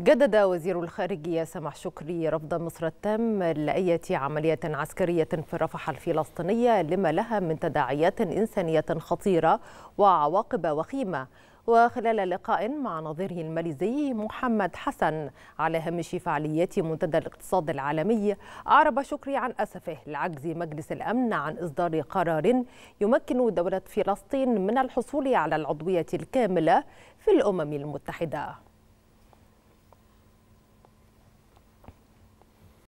جدد وزير الخارجية سمح شكري رفض مصر التام لأية عملية عسكرية في رفح الفلسطينية لما لها من تداعيات إنسانية خطيرة وعواقب وخيمة وخلال لقاء مع نظيره الماليزي محمد حسن على هامش فعاليات منتدى الاقتصاد العالمي أعرب شكري عن أسفه لعجز مجلس الأمن عن إصدار قرار يمكن دولة فلسطين من الحصول على العضوية الكاملة في الأمم المتحدة